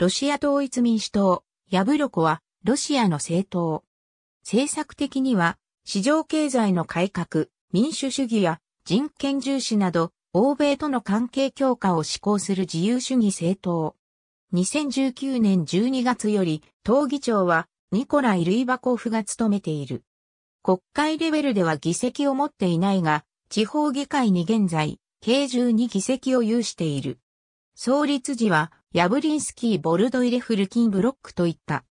ロシア統一民主党、ヤブロコは、ロシアの政党。政策的には、市場経済の改革、民主主義や人権重視など、欧米との関係強化を志向する自由主義政党。2019年12月より、党議長はニコライ・ルイバコフが務めている。国会レベルでは議席を持っていないが、地方議会に現在、計12議席を有している。創立時はヤブリンスキー・ボルドイレフルキンブロックといった。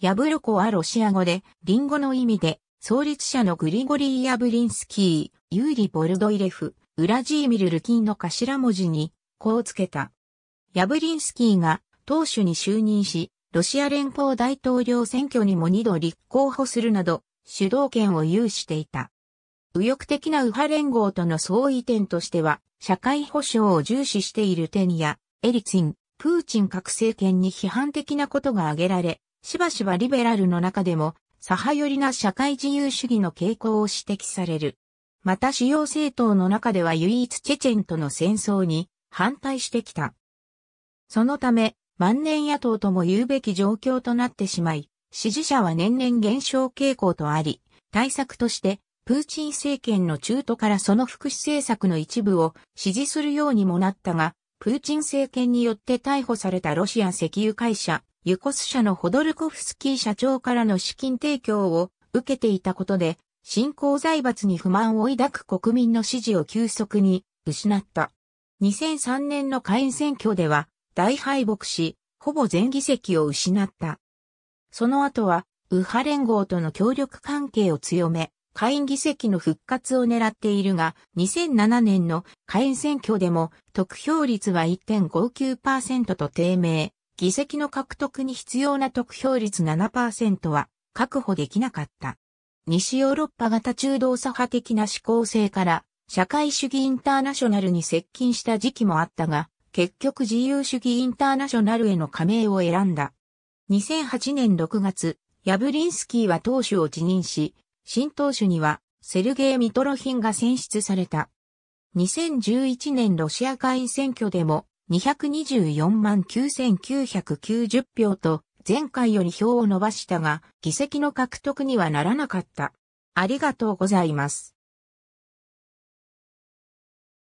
ヤブロコはロシア語で、リンゴの意味で、創立者のグリゴリー・ヤブリンスキー、ユーリ・ボルドイレフ、ウラジーミル・ルキンの頭文字に、こうつけた。ヤブリンスキーが党首に就任し、ロシア連邦大統領選挙にも二度立候補するなど、主導権を有していた。右翼的な右派連合との相違点としては、社会保障を重視している点や、エリツィン、プーチン核政権に批判的なことが挙げられ、しばしばリベラルの中でも、左派寄りな社会自由主義の傾向を指摘される。また主要政党の中では唯一チェチェンとの戦争に反対してきた。そのため、万年野党とも言うべき状況となってしまい、支持者は年々減少傾向とあり、対策として、プーチン政権の中途からその福祉政策の一部を支持するようにもなったが、プーチン政権によって逮捕されたロシア石油会社、ユコス社のホドルコフスキー社長からの資金提供を受けていたことで、新興財閥に不満を抱く国民の支持を急速に失った。2003年の下院選挙では大敗北し、ほぼ全議席を失った。その後は、右派連合との協力関係を強め、下院議席の復活を狙っているが、2007年の下院選挙でも得票率は1.59%と低迷。議席の獲得に必要な得票率7%は確保できなかった。西ヨーロッパ型中道左派的な思考性から社会主義インターナショナルに接近した時期もあったが、結局自由主義インターナショナルへの加盟を選んだ。2008年6月、ヤブリンスキーは党首を辞任し、新党首には、セルゲイ・ミトロヒンが選出された。2011年ロシア会員選挙でも、224万9990票と、前回より票を伸ばしたが、議席の獲得にはならなかった。ありがとうございます。